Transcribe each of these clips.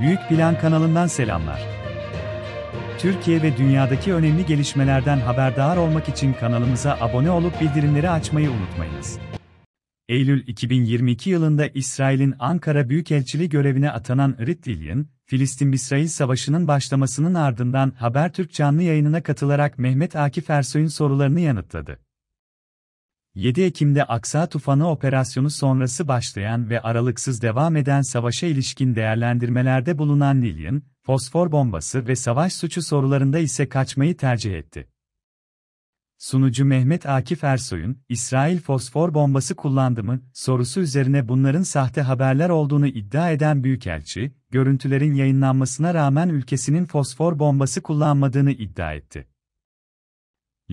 Büyük Plan kanalından selamlar. Türkiye ve dünyadaki önemli gelişmelerden haberdar olmak için kanalımıza abone olup bildirimleri açmayı unutmayınız. Eylül 2022 yılında İsrail'in Ankara Büyükelçiliği görevine atanan Ritlilyin, Filistin-İsrail Savaşı'nın başlamasının ardından Habertürk canlı yayınına katılarak Mehmet Akif Ersoy'un sorularını yanıtladı. 7 Ekim'de Aksa Tufanı operasyonu sonrası başlayan ve aralıksız devam eden savaşa ilişkin değerlendirmelerde bulunan Lillian, fosfor bombası ve savaş suçu sorularında ise kaçmayı tercih etti. Sunucu Mehmet Akif Ersoy'un, İsrail fosfor bombası kullandı mı sorusu üzerine bunların sahte haberler olduğunu iddia eden Büyükelçi, görüntülerin yayınlanmasına rağmen ülkesinin fosfor bombası kullanmadığını iddia etti.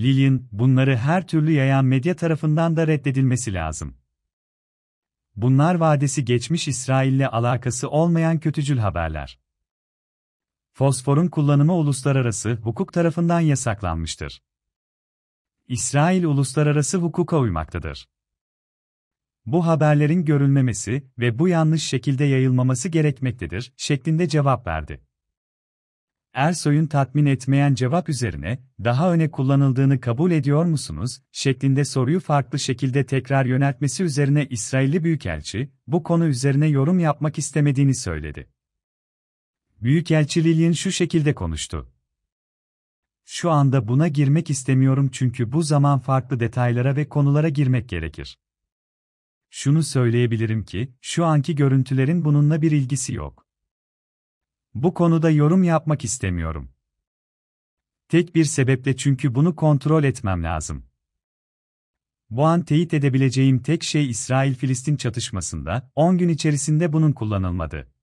Lil'in bunları her türlü yayan medya tarafından da reddedilmesi lazım. Bunlar vadesi geçmiş İsrail'le alakası olmayan kötücül haberler. Fosforun kullanımı uluslararası hukuk tarafından yasaklanmıştır. İsrail uluslararası hukuka uymaktadır. Bu haberlerin görülmemesi ve bu yanlış şekilde yayılmaması gerekmektedir şeklinde cevap verdi. Ersoy'un tatmin etmeyen cevap üzerine, daha öne kullanıldığını kabul ediyor musunuz, şeklinde soruyu farklı şekilde tekrar yöneltmesi üzerine İsrailli Büyükelçi, bu konu üzerine yorum yapmak istemediğini söyledi. Büyükelçi Lillian şu şekilde konuştu. Şu anda buna girmek istemiyorum çünkü bu zaman farklı detaylara ve konulara girmek gerekir. Şunu söyleyebilirim ki, şu anki görüntülerin bununla bir ilgisi yok. Bu konuda yorum yapmak istemiyorum. Tek bir sebeple çünkü bunu kontrol etmem lazım. Bu an teyit edebileceğim tek şey İsrail-Filistin çatışmasında 10 gün içerisinde bunun kullanılmadı.